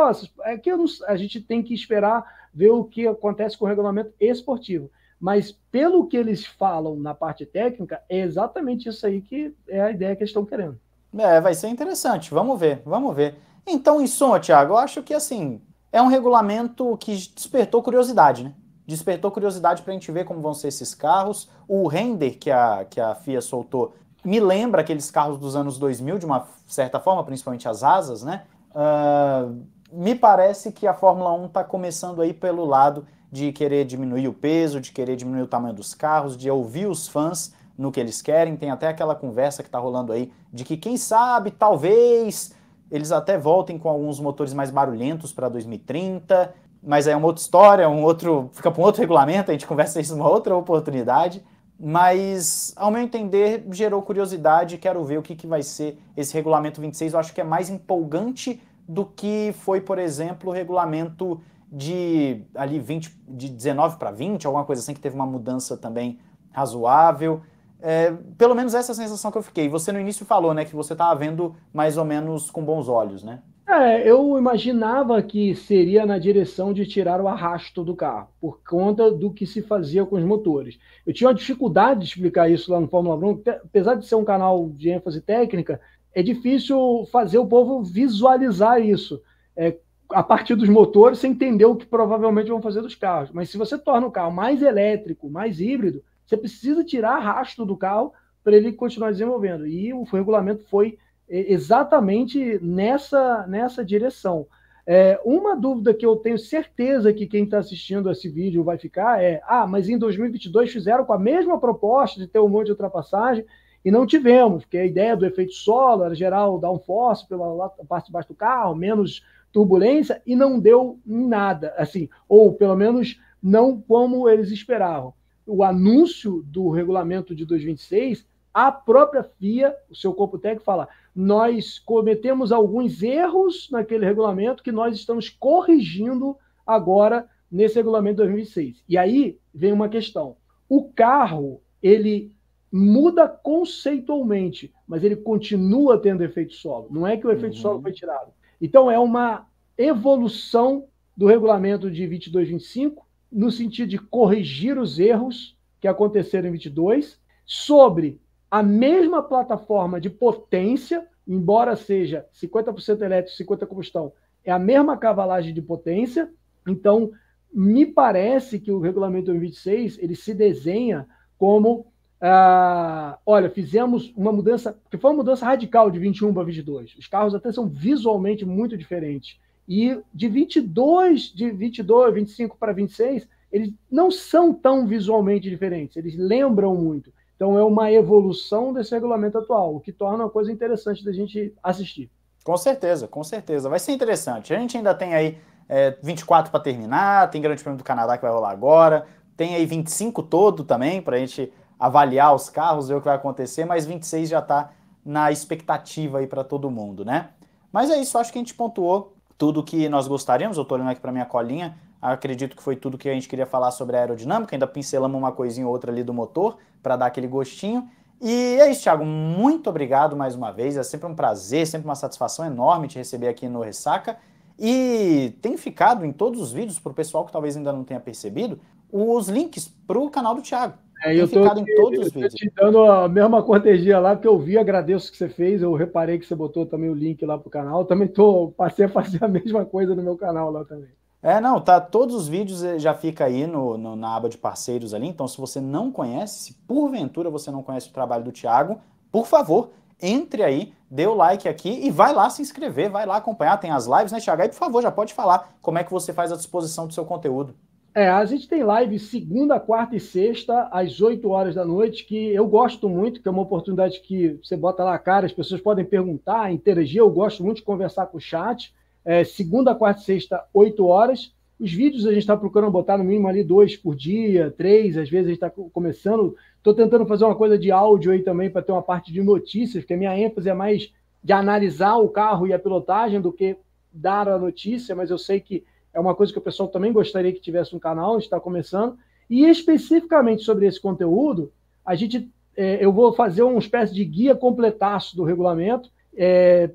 é que não, a gente tem que esperar ver o que acontece com o regulamento esportivo. Mas, pelo que eles falam na parte técnica, é exatamente isso aí que é a ideia que eles estão querendo. É, vai ser interessante. Vamos ver, vamos ver. Então, em som, Thiago, eu acho que assim é um regulamento que despertou curiosidade, né? Despertou curiosidade para a gente ver como vão ser esses carros. O render que a, que a FIA soltou me lembra aqueles carros dos anos 2000, de uma certa forma, principalmente as asas, né? Uh, me parece que a Fórmula 1 está começando aí pelo lado de querer diminuir o peso, de querer diminuir o tamanho dos carros, de ouvir os fãs no que eles querem. Tem até aquela conversa que está rolando aí de que, quem sabe, talvez eles até voltem com alguns motores mais barulhentos para 2030, mas é uma outra história, um outro fica para um outro regulamento, a gente conversa isso numa outra oportunidade. Mas, ao meu entender, gerou curiosidade. Quero ver o que, que vai ser esse regulamento 26. Eu acho que é mais empolgante do que foi, por exemplo, o regulamento de ali 20, de 19 para 20, alguma coisa assim, que teve uma mudança também razoável. É, pelo menos essa é a sensação que eu fiquei. Você no início falou, né, que você estava vendo mais ou menos com bons olhos, né? É, eu imaginava que seria na direção de tirar o arrasto do carro, por conta do que se fazia com os motores. Eu tinha uma dificuldade de explicar isso lá no Fórmula 1, apesar de ser um canal de ênfase técnica, é difícil fazer o povo visualizar isso. É, a partir dos motores, você entender o que provavelmente vão fazer dos carros. Mas se você torna o carro mais elétrico, mais híbrido, você precisa tirar rastro do carro para ele continuar desenvolvendo. E o regulamento foi é, exatamente nessa, nessa direção. É, uma dúvida que eu tenho certeza que quem está assistindo esse vídeo vai ficar é: ah, mas em 2022 fizeram com a mesma proposta de ter um monte de ultrapassagem e não tivemos, porque a ideia do efeito solo era gerar o downforce pela parte de baixo do carro, menos turbulência, e não deu nada, assim, ou pelo menos não como eles esperavam o anúncio do regulamento de 2026, a própria FIA, o seu corpo técnico, fala: nós cometemos alguns erros naquele regulamento que nós estamos corrigindo agora nesse regulamento de 2026. E aí vem uma questão: o carro ele muda conceitualmente, mas ele continua tendo efeito solo. Não é que o efeito uhum. solo foi tirado. Então é uma evolução do regulamento de 2225 no sentido de corrigir os erros que aconteceram em 22, sobre a mesma plataforma de potência, embora seja 50% elétrico, 50% combustão, é a mesma cavalagem de potência. Então, me parece que o regulamento 26 ele se desenha como ah, olha, fizemos uma mudança, que foi uma mudança radical de 21 para 22. Os carros até são visualmente muito diferentes. E de 22, de 22, 25 para 26, eles não são tão visualmente diferentes, eles lembram muito. Então é uma evolução desse regulamento atual, o que torna uma coisa interessante da gente assistir. Com certeza, com certeza. Vai ser interessante. A gente ainda tem aí é, 24 para terminar, tem Grande Prêmio do Canadá que vai rolar agora, tem aí 25 todo também para a gente avaliar os carros, ver o que vai acontecer, mas 26 já está na expectativa aí para todo mundo, né? Mas é isso, acho que a gente pontuou tudo que nós gostaríamos. Eu estou olhando aqui para minha colinha, acredito que foi tudo que a gente queria falar sobre a aerodinâmica, ainda pincelamos uma coisinha ou outra ali do motor para dar aquele gostinho. E é isso, Thiago. Muito obrigado mais uma vez. É sempre um prazer, sempre uma satisfação enorme te receber aqui no Ressaca. E tem ficado em todos os vídeos, para o pessoal que talvez ainda não tenha percebido, os links para o canal do Thiago. É, eu tô, te, em todos eu, vídeos. te dando a mesma cortesia lá, porque eu vi, agradeço o que você fez, eu reparei que você botou também o link lá pro canal, também tô, passei a fazer a mesma coisa no meu canal lá também. É, não, tá, todos os vídeos eh, já fica aí no, no, na aba de parceiros ali, então se você não conhece, se porventura você não conhece o trabalho do Thiago, por favor, entre aí, dê o like aqui e vai lá se inscrever, vai lá acompanhar, tem as lives, né, Thiago? Aí, por favor, já pode falar como é que você faz a disposição do seu conteúdo. É, a gente tem live segunda, quarta e sexta, às 8 horas da noite, que eu gosto muito, que é uma oportunidade que você bota lá a cara, as pessoas podem perguntar, interagir, eu gosto muito de conversar com o chat. É, segunda, quarta e sexta, 8 horas. Os vídeos a gente está procurando botar no mínimo ali dois por dia, três, às vezes a gente está começando. Estou tentando fazer uma coisa de áudio aí também para ter uma parte de notícias, porque a minha ênfase é mais de analisar o carro e a pilotagem do que dar a notícia, mas eu sei que é uma coisa que o pessoal também gostaria que tivesse um canal, a gente está começando. E especificamente sobre esse conteúdo, a gente, é, eu vou fazer uma espécie de guia completaço do regulamento, é,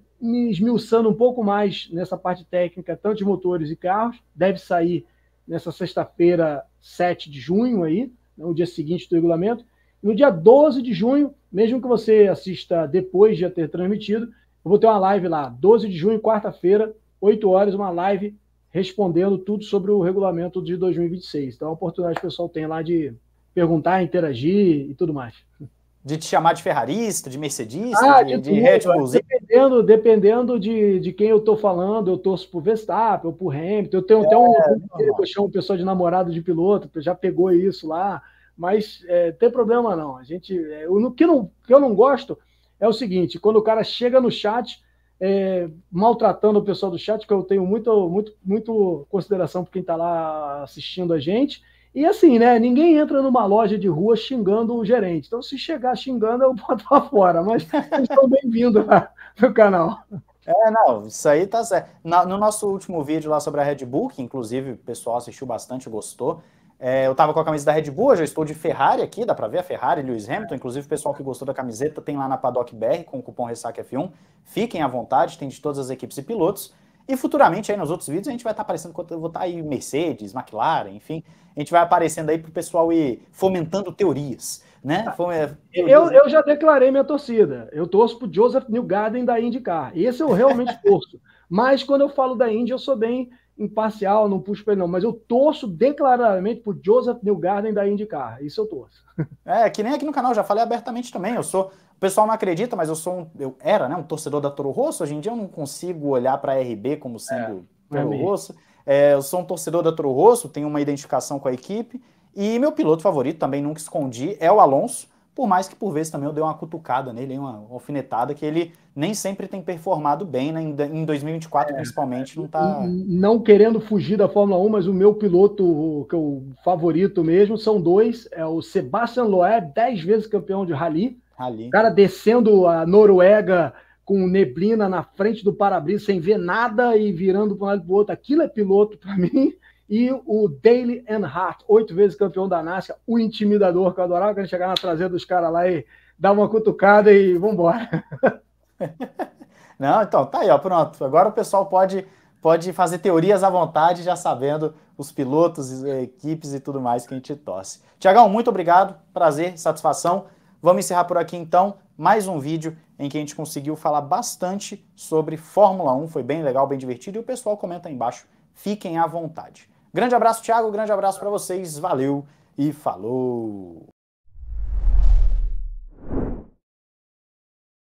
esmiuçando um pouco mais nessa parte técnica, tanto de motores e carros. Deve sair nessa sexta-feira, 7 de junho, aí, no né, dia seguinte do regulamento. No dia 12 de junho, mesmo que você assista depois de já ter transmitido, eu vou ter uma live lá, 12 de junho, quarta-feira, 8 horas, uma live respondendo tudo sobre o regulamento de 2026. Então, é a oportunidade que o pessoal tem lá de perguntar, interagir e tudo mais. De te chamar de ferrarista, de mercedista, ah, de, de, de Red Bull. Dependendo, dependendo de, de quem eu estou falando, eu torço pro Verstappen, para o Hamilton. Eu tenho é, até um é, eu chamo um pessoal de namorado de piloto, já pegou isso lá. Mas é, tem problema não. A gente, é, o que, não, que eu não gosto é o seguinte: quando o cara chega no chat é, maltratando o pessoal do chat, que eu tenho muito, muito, muito consideração por quem está lá assistindo a gente. E assim, né? Ninguém entra numa loja de rua xingando o gerente. Então, se chegar xingando, eu boto lá fora. Mas vocês estão bem-vindos no canal. É, não, isso aí tá certo. Na, no nosso último vídeo lá sobre a Red Bull, que inclusive o pessoal assistiu bastante, gostou, é, eu estava com a camisa da Red Bull, eu já estou de Ferrari aqui, dá para ver a Ferrari, Lewis Hamilton. Inclusive, o pessoal que gostou da camiseta tem lá na Paddock BR com o cupom f 1 Fiquem à vontade, tem de todas as equipes e pilotos. E futuramente, aí nos outros vídeos, a gente vai estar tá aparecendo, vou estar tá aí Mercedes, McLaren, enfim. A gente vai aparecendo aí para o pessoal ir fomentando teorias, né? Tá. Eu, eu já declarei minha torcida. Eu torço para Joseph Newgarden da IndyCar. Esse eu realmente torço. Mas quando eu falo da Indy, eu sou bem imparcial, não puxo para ele, não, mas eu torço declaradamente por Joseph Newgarden da IndyCar. Isso eu torço. É, que nem aqui no canal, já falei abertamente também. Eu sou. O pessoal não acredita, mas eu sou um. Eu era, né? Um torcedor da Toro Rosso. Hoje em dia eu não consigo olhar para a RB como sendo é, Toro Rosso. É, eu sou um torcedor da Toro Rosso, tenho uma identificação com a equipe. E meu piloto favorito, também nunca escondi, é o Alonso. Por mais que por vezes também eu dei uma cutucada nele, uma alfinetada, que ele nem sempre tem performado bem, né? Em 2024, é, principalmente, não tá. Não querendo fugir da Fórmula 1, mas o meu piloto, que eu favorito mesmo, são dois: é o Sebastian Loeb, dez vezes campeão de rally. rally. O cara descendo a Noruega com neblina na frente do para-brisa sem ver nada e virando para um lado para o outro. Aquilo é piloto para mim. E o Daily Enhart, oito vezes campeão da NASCAR, o intimidador, que eu adorava quando chegar na traseira dos caras lá e dar uma cutucada e vambora. Não, então, tá aí, ó, pronto. Agora o pessoal pode, pode fazer teorias à vontade, já sabendo os pilotos, eh, equipes e tudo mais que a gente torce. Tiagão, muito obrigado, prazer, satisfação. Vamos encerrar por aqui então mais um vídeo em que a gente conseguiu falar bastante sobre Fórmula 1. Foi bem legal, bem divertido e o pessoal comenta aí embaixo. Fiquem à vontade. Grande abraço, Thiago. Grande abraço para vocês. Valeu e falou!